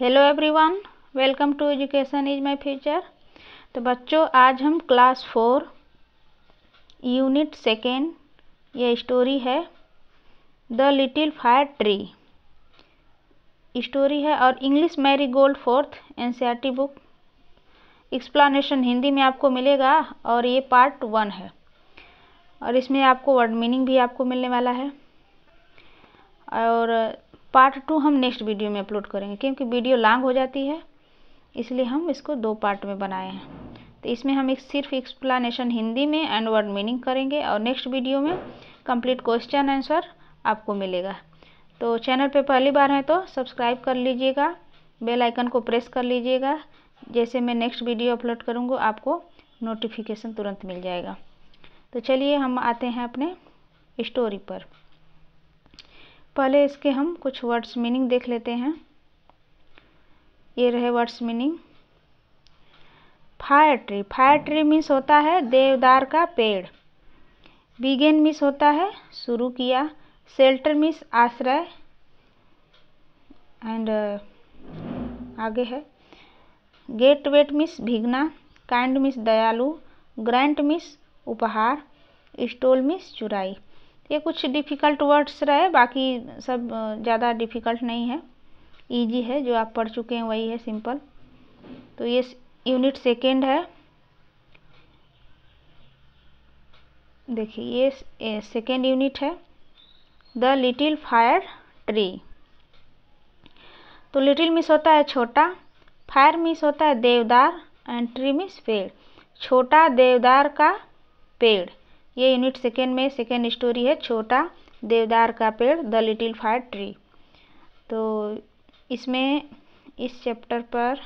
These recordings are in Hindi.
hello everyone welcome to education is my future तो बच्चों आज हम क्लास फोर यूनिट सेकेंड ये स्टोरी है the little fire tree story है और English marigold fourth and book explanation Hindi में आपको मिलेगा और ये पार्ट वन है और इसमें आपको वर्ड मीनिंग भी आपको मिलने वाला है और पार्ट टू हम नेक्स्ट वीडियो में अपलोड करेंगे क्योंकि वीडियो लॉन्ग हो जाती है इसलिए हम इसको दो पार्ट में बनाए हैं तो इसमें हम एक सिर्फ एक्सप्लानेशन हिंदी में एंड वर्ड मीनिंग करेंगे और नेक्स्ट वीडियो में कंप्लीट क्वेश्चन आंसर आपको मिलेगा तो चैनल पे पहली बार हैं तो सब्सक्राइब कर लीजिएगा बेल आइकन को प्रेस कर लीजिएगा जैसे मैं नेक्स्ट वीडियो अपलोड करूँगा आपको नोटिफिकेशन तुरंत मिल जाएगा तो चलिए हम आते हैं अपने स्टोरी पर पहले इसके हम कुछ वर्ड्स मीनिंग देख लेते हैं ये रहे words meaning fir tree fir tree means होता है देवदार का पेड़ बिगेन मीन्स होता है शुरू किया शेल्टर मीन्स आश्रय एंड uh, आगे है गेट वेट मिस भीगना काइंड मिस दयालु ग्रैंड मिस उपहार स्टोल मिस चुराई ये कुछ डिफ़िकल्ट वर्ड्स रहे बाकी सब ज़्यादा डिफ़िकल्ट नहीं है ईजी है जो आप पढ़ चुके हैं वही है सिंपल तो ये यूनिट सेकेंड है देखिए ये सेकेंड यूनिट है द लिटिल फायर ट्री तो लिटिल मिस होता है छोटा फायर मिस होता है देवदार एंड ट्री मिस पेड़ छोटा देवदार का पेड़ ये यूनिट सेकेंड में सेकेंड स्टोरी है छोटा देवदार का पेड़ द लिटिल फायर ट्री तो इसमें इस चैप्टर पर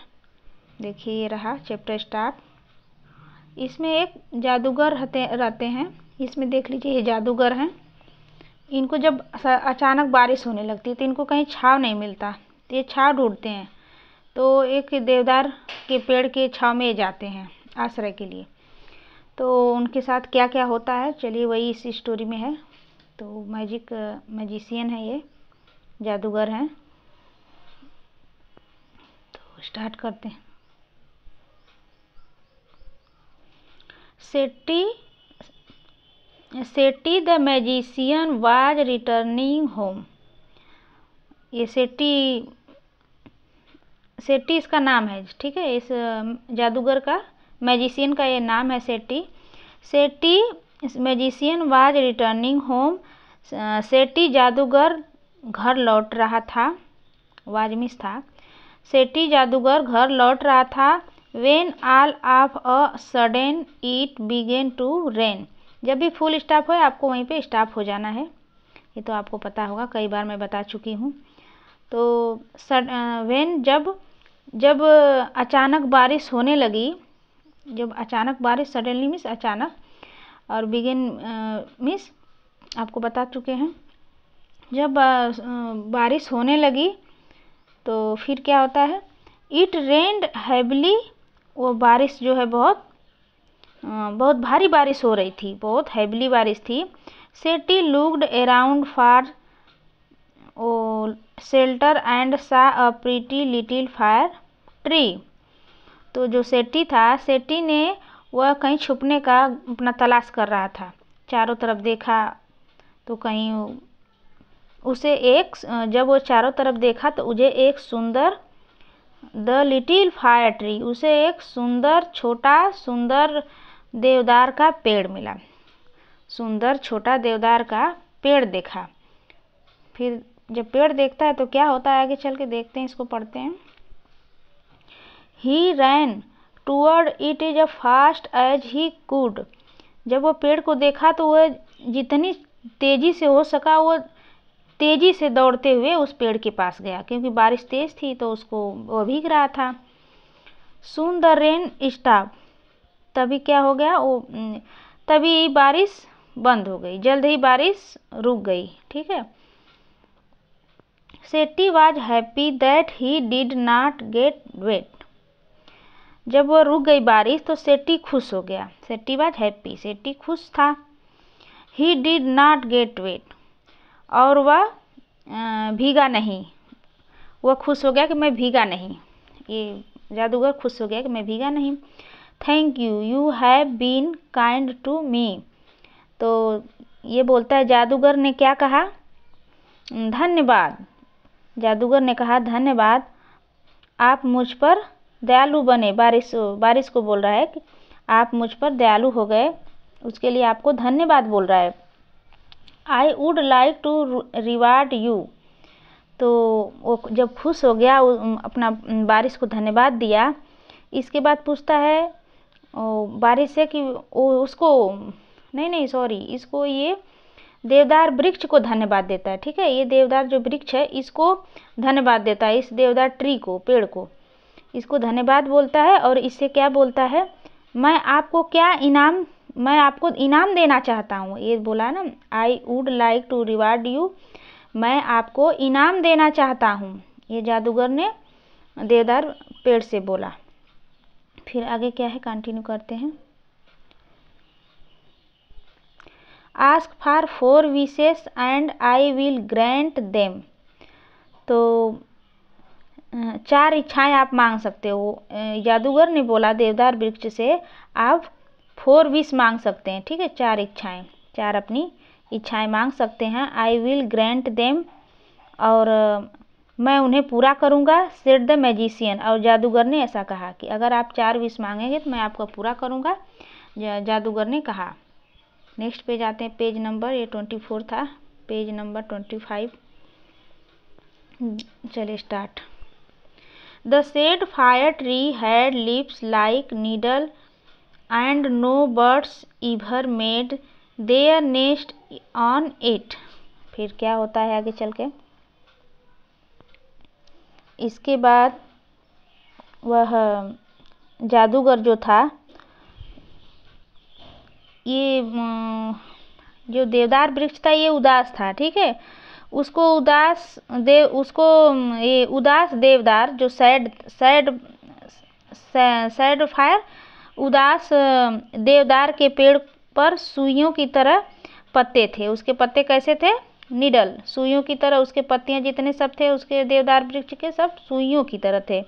देखिए ये रहा चैप्टर स्टार्ट इसमें एक जादूगर रहते रहते हैं इसमें देख लीजिए ये जादूगर हैं इनको जब अचानक बारिश होने लगती है तो इनको कहीं छाव नहीं मिलता तो ये छाव ढूंढते हैं तो एक देवदार के पेड़ के छाव में जाते हैं आश्रय के लिए तो उनके साथ क्या क्या होता है चलिए वही इस स्टोरी में है तो मैजिक मैजिशियन है ये जादूगर हैं तो स्टार्ट करते हैं Setti Setti the magician was returning home ये सेट्टी सेट्टी इसका नाम है ठीक है इस जादूगर का मैजिशियन का ये नाम है Setti Setti magician was returning home Setti जादूगर घर लौट रहा था वाजमिस था सेट्टी जादूगर घर लौट रहा था when all of a sudden it began to rain जब भी फुल स्टाफ हो आपको वहीं पे स्टाफ हो जाना है ये तो आपको पता होगा कई बार मैं बता चुकी हूँ तो सड वेन uh, जब जब अचानक बारिश होने लगी जब अचानक बारिश सडनली मिस अचानक और बिगिन मिस uh, आपको बता चुके हैं जब uh, बारिश होने लगी तो फिर क्या होता है इट रेंड हैवली वो बारिश जो है बहुत uh, बहुत भारी बारिश हो रही थी बहुत हैवली बारिश थी Setti looked around for a shelter and saw a pretty little fire tree तो जो सेट्टी था सेट्टी ने वह कहीं छुपने का अपना तलाश कर रहा था चारों तरफ देखा तो कहीं उसे एक जब वो चारों तरफ देखा तो उसे एक सुंदर द लिटिल फायर ट्री उसे एक सुंदर छोटा सुंदर देवदार का पेड़ मिला सुंदर छोटा देवदार का पेड़ देखा फिर जब पेड़ देखता है तो क्या होता है आगे चल के देखते हैं इसको पढ़ते हैं he ran toward it is fast as he could जब वो पेड़ को देखा तो वह जितनी तेज़ी से हो सका वो तेज़ी से दौड़ते हुए उस पेड़ के पास गया क्योंकि बारिश तेज़ थी तो उसको वो भीग रहा था सुन द रेन स्टाप तभी क्या हो गया वो तभी बारिश बंद हो गई जल्द ही बारिश रुक गई ठीक है Setti was happy that he did not get wet जब वह रुक गई बारिश तो सेट्टी खुश हो गया सेट्टी वाज हैप्पी सेट्टी खुश था he did not get wet और वह भीगा नहीं वह खुश हो गया कि मैं भीगा नहीं ये जादूगर खुश हो गया कि मैं भीगा नहीं thank you you have been kind to me तो ये बोलता है जादूगर ने क्या कहा धन्यवाद जादूगर ने कहा धन्यवाद आप मुझ पर दयालु बने बारिश बारिश को बोल रहा है कि आप मुझ पर दयालु हो गए उसके लिए आपको धन्यवाद बोल रहा है I would like to reward you तो वो जब खुश हो गया अपना बारिश को धन्यवाद दिया इसके बाद पूछता है बारिश से कि वो उसको नहीं नहीं सॉरी इसको ये देवदार वृक्ष को धन्यवाद देता है ठीक है ये देवदार जो वृक्ष है इसको धन्यवाद देता है इस देवदार ट्री को पेड़ को इसको धन्यवाद बोलता है और इससे क्या बोलता है मैं आपको क्या इनाम मैं आपको इनाम देना चाहता हूँ ये बोला ना I would like to reward you मैं आपको इनाम देना चाहता हूँ ये जादूगर ने देवदार पेड़ से बोला फिर आगे क्या है कंटिन्यू करते हैं ask for four wishes and I will grant them तो चार इच्छाएं आप मांग सकते हो जादूगर ने बोला देवदार वृक्ष से आप फोर विश मांग सकते हैं ठीक है चार इच्छाएं चार अपनी इच्छाएं मांग सकते हैं आई विल ग्रैंट देम और मैं उन्हें पूरा करूंगा सेट द मैजिशियन और जादूगर ने ऐसा कहा कि अगर आप चार विश मांगेंगे तो मैं आपका पूरा करूँगा जादूगर ने कहा नेक्स्ट पेज आते हैं पेज नंबर ये ट्वेंटी फोर था पेज नंबर ट्वेंटी फाइव चलिए start the set fire tree had lips like needle and no birds ever made their nest on it फिर क्या होता है आगे चल के इसके बाद वह जादूगर जो था ये जो देवदार वृक्ष था ये उदास था ठीक है उसको उदास देव उसको ये उदास देवदार जो सैड सैड सैड फायर उदास देवदार के पेड़ पर सुइयों की तरह पत्ते थे उसके पत्ते कैसे थे निडल सुइयों की तरह उसके पत्तियां जितने सब थे उसके देवदार वृक्ष के सब सुइयों की तरह थे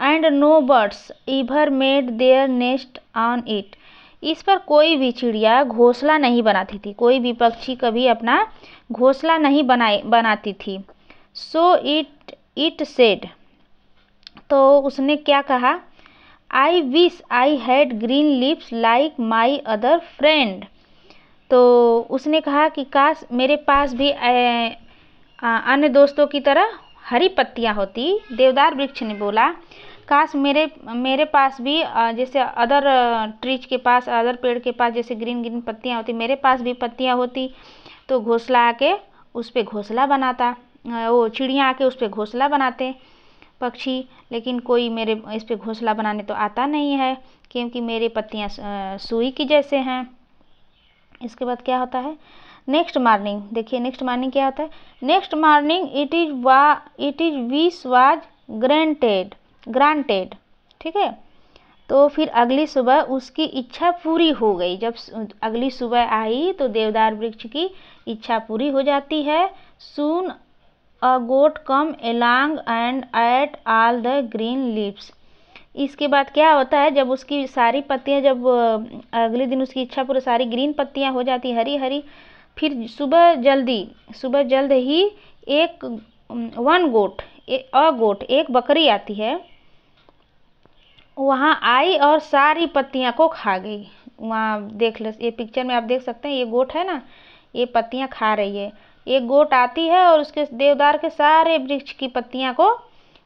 and no birds ever made their nest on it इस पर कोई भी चिड़िया घोंसला नहीं बनाती थी कोई भी पक्षी कभी अपना घोंसला नहीं बनाए बनाती थी सो इट इट सेड तो उसने क्या कहा I wish I had green lips like my other friend तो उसने कहा कि काश मेरे पास भी अन्य दोस्तों की तरह हरी पत्तियां होती देवदार वृक्ष ने बोला काश मेरे मेरे पास भी जैसे अदर ट्रीज के पास अदर पेड़ के पास जैसे ग्रीन ग्रीन पत्तियां होती मेरे पास भी पत्तियां होती तो घोंसला आके उस पर घोंसला बनाता वो चिड़िया आके उस पर घोंसला बनाते पक्षी लेकिन कोई मेरे इस पर घोंसला बनाने तो आता नहीं है क्योंकि मेरे पत्तियाँ सुई की जैसे हैं इसके बाद क्या होता है नेक्स्ट मॉर्निंग देखिए नेक्स्ट मॉर्निंग क्या होता है next morning it is was it is wish was granted granted ठीक है तो फिर अगली सुबह उसकी इच्छा पूरी हो गई जब अगली सुबह आई तो देवदार वृक्ष की इच्छा पूरी हो जाती है soon a goat come along and ate all the green leaves इसके बाद क्या होता है जब उसकी सारी पत्तियां जब अगले दिन उसकी इच्छा पूरी सारी ग्रीन पत्तियां हो जाती हरी हरी फिर सुबह जल्दी सुबह जल्द ही एक वन गोट ए, अ गोट एक बकरी आती है वहाँ आई और सारी पत्तियाँ को खा गई वहाँ देख ले ये पिक्चर में आप देख सकते हैं ये गोट है ना ये पत्तियाँ खा रही है ये गोट आती है और उसके देवदार के सारे वृक्ष की पत्तियाँ को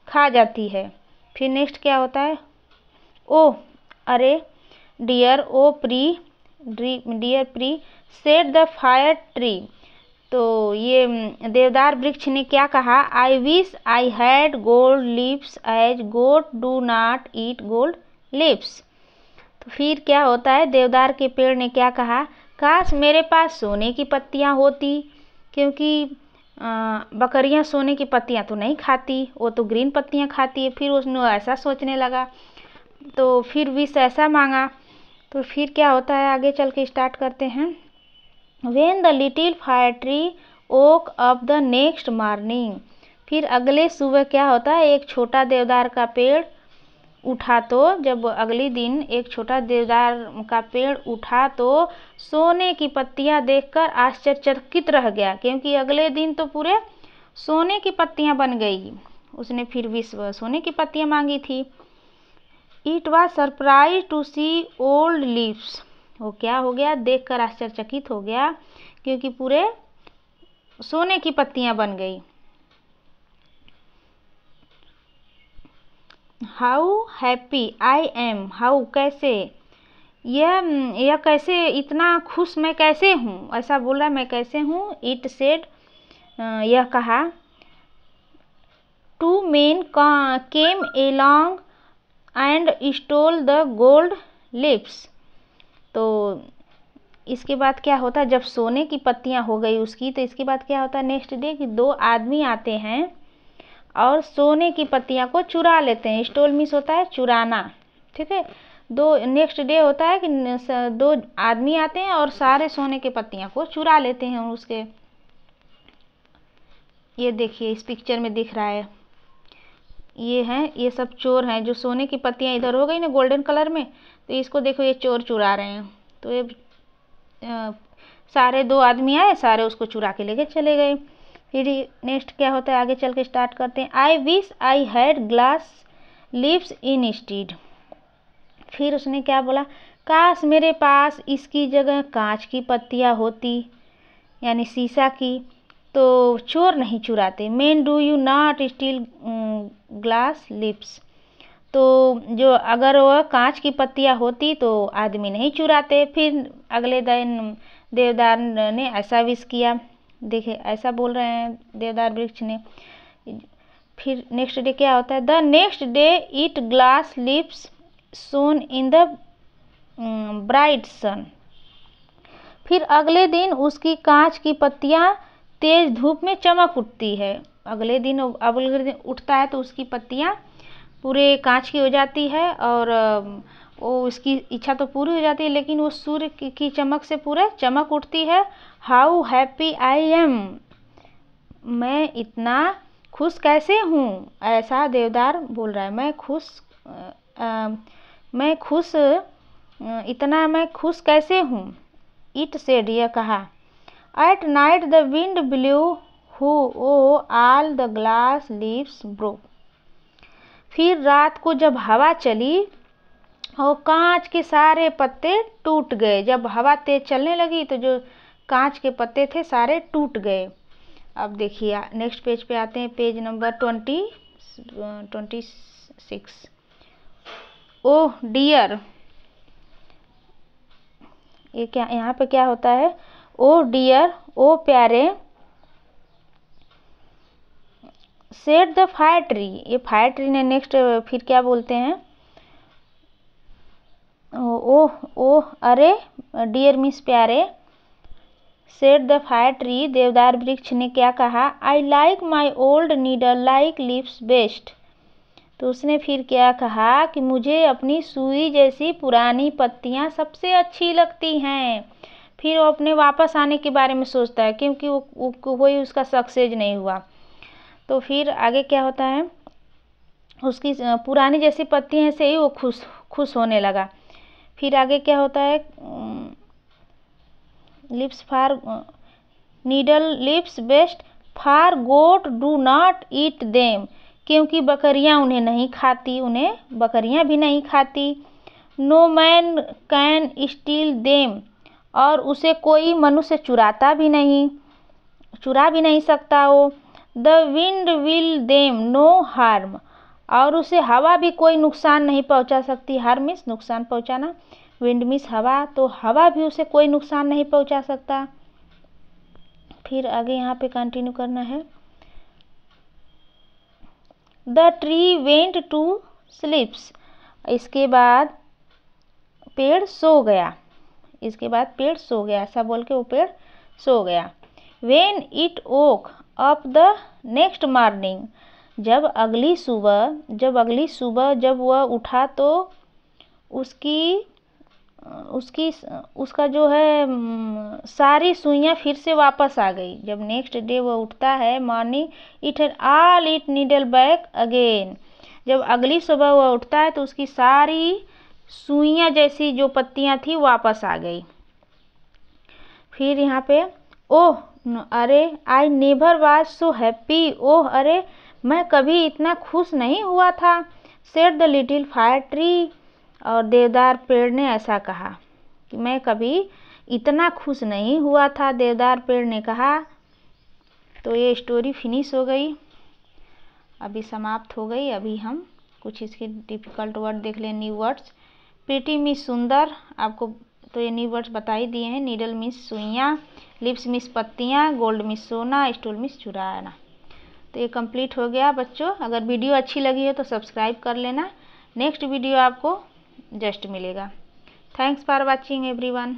खा जाती है फिर नेक्स्ट क्या होता है ओ अरे dear oh pre dry dear pre set the fire tree तो ये देवदार वृक्ष ने क्या कहा I wish I had gold lips as goat do not eat gold lips तो फिर क्या होता है देवदार के पेड़ ने क्या कहा काश मेरे पास सोने की पत्तियाँ होती क्योंकि बकरियाँ सोने की पत्तियाँ तो नहीं खाती वो तो ग्रीन पत्तियाँ खाती है फिर उसने ऐसा सोचने लगा तो फिर विष ऐसा मांगा तो फिर क्या होता है आगे चल के स्टार्ट करते हैं when the little fire tree woke up the next morning फिर अगले सुबह क्या होता है एक छोटा देवदार का पेड़ उठा तो जब अगले दिन एक छोटा देवदार का पेड़ उठा तो सोने की पत्तियां देखकर आश्चर्यचकित रह गया क्योंकि अगले दिन तो पूरे सोने की पत्तियां बन गई उसने फिर विश्व सोने की पत्तियां मांगी थी it was surprise to see old leaves वो क्या हो गया देखकर आश्चर्यचकित हो गया क्योंकि पूरे सोने की पत्तियां बन गई how happy I am how कैसे यह यह कैसे इतना खुश मैं कैसे हूँ ऐसा बोल रहा मैं कैसे हूँ इट सेड यह कहा two men came along and stole the gold lips तो इसके बाद क्या होता है जब सोने की पत्तियां हो गई उसकी तो इसके बाद क्या होता है नेक्स्ट डे कि दो आदमी आते हैं और सोने की पत्तियां को चुरा लेते हैं स्टोल मिस होता है चुराना ठीक है दो नेक्स्ट डे होता है कि दो आदमी आते हैं और सारे सोने के पत्तियां को चुरा लेते हैं उसके ये देखिए इस पिक्चर में दिख रहा है ये हैं ये सब चोर हैं जो सोने की पत्तियां इधर हो गई ना गोल्डन कलर में तो इसको देखो ये चोर चुरा रहे हैं तो ये आ, सारे दो आदमी आए सारे उसको चुरा के लेके चले गए फिर नेक्स्ट क्या होता है आगे चल के स्टार्ट करते हैं I wish I had glass lips instead फिर उसने क्या बोला काश मेरे पास इसकी जगह कांच की पत्तियाँ होती यानी शीशा की तो चोर नहीं चुराते men do you not steal glass lips तो जो अगर वह कांच की पत्तियाँ होती तो आदमी नहीं चुराते फिर अगले दिन देवदार ने ऐसा विष किया देखे ऐसा बोल रहे हैं देवदार वृक्ष ने फिर नेक्स्ट डे क्या होता है the next day it glass lips shone in the bright sun फिर अगले दिन उसकी कांच की पत्तियाँ तेज धूप में चमक उठती है अगले दिन अगले दिन उठता है तो उसकी पत्तियाँ पूरे कांच की हो जाती है और वो उसकी इच्छा तो पूरी हो जाती है लेकिन वो सूर्य की, चमक से पूरे चमक उठती है हाउ हैप्पी आई एम मैं इतना खुश कैसे हूँ ऐसा देवदार बोल रहा है मैं खुश मैं खुश इतना मैं खुश कैसे हूँ इट सेड यह कहा at night the wind blew who oh all the glass leaves broke फिर रात को जब हवा चली और कांच के सारे पत्ते टूट गए जब हवा तेज चलने लगी तो जो कांच के पत्ते थे सारे टूट गए अब देखिए नेक्स्ट पेज पे आते हैं page number twenty twenty six oh dear ये क्या यहाँ पे क्या होता है ओ डियर ओ प्यारे सेट द फायर ट्री ये फायर ट्री ने नेक्स्ट फिर क्या बोलते हैं ओह ओह अरे डियर मिस प्यारे सेट द फायर ट्री देवदार वृक्ष ने क्या कहा I like my old needle like lips best तो उसने फिर क्या कहा कि मुझे अपनी सुई जैसी पुरानी पत्तियाँ सबसे अच्छी लगती हैं फिर वो अपने वापस आने के बारे में सोचता है क्योंकि वो, वो कोई उसका सक्सेज नहीं हुआ तो फिर आगे क्या होता है उसकी पुरानी जैसी पत्ती हैं से ही वो खुश खुश होने लगा फिर आगे क्या होता है lips for needle lips best for goat do not eat them क्योंकि बकरियां उन्हें नहीं खाती उन्हें बकरियां भी नहीं खाती no man can steal them और उसे कोई मनुष्य चुराता भी नहीं चुरा भी नहीं सकता वो the wind will them no harm और उसे हवा भी कोई नुकसान नहीं पहुंचा सकती हार मीन्स नुकसान पहुंचाना विंड मीन्स हवा तो हवा भी उसे कोई नुकसान नहीं पहुंचा सकता फिर आगे यहाँ पे कंटिन्यू करना है the tree went to slips इसके बाद पेड़ सो गया इसके बाद पेड़ सो गया ऐसा बोल के वो पेड़ सो गया when it woke off the next morning जब अगली सुबह जब अगली सुबह जब वह उठा तो उसकी उसकी उसका जो है सारी सुइयाँ फिर से वापस आ गई जब नेक्स्ट डे वह उठता है morning it all it needle back again जब अगली सुबह वह उठता है तो उसकी सारी सुइयाँ जैसी जो पत्तियाँ थी वापस आ गई फिर यहाँ पे ओह अरे I never was so happy oh अरे मैं कभी इतना खुश नहीं हुआ था set the little fire tree और देवदार पेड़ ने ऐसा कहा कि मैं कभी इतना खुश नहीं हुआ था देवदार पेड़ ने कहा तो ये स्टोरी फिनिश हो गई अभी समाप्त हो गई अभी हम कुछ इसके डिफ़िकल्ट वर्ड देख लें न्यू वर्ड्स प्रीटी मी सुंदर आपको तो ये न्यू वर्ड्स बता ही दिए हैं नीडल मिस सुइयाँ लिप्स मिस पत्तियाँ गोल्ड मिस सोना स्टूल मिस चुराना तो ये कंप्लीट हो गया बच्चों अगर वीडियो अच्छी लगी हो तो सब्सक्राइब कर लेना नेक्स्ट वीडियो आपको जस्ट मिलेगा थैंक्स फॉर वॉचिंग वन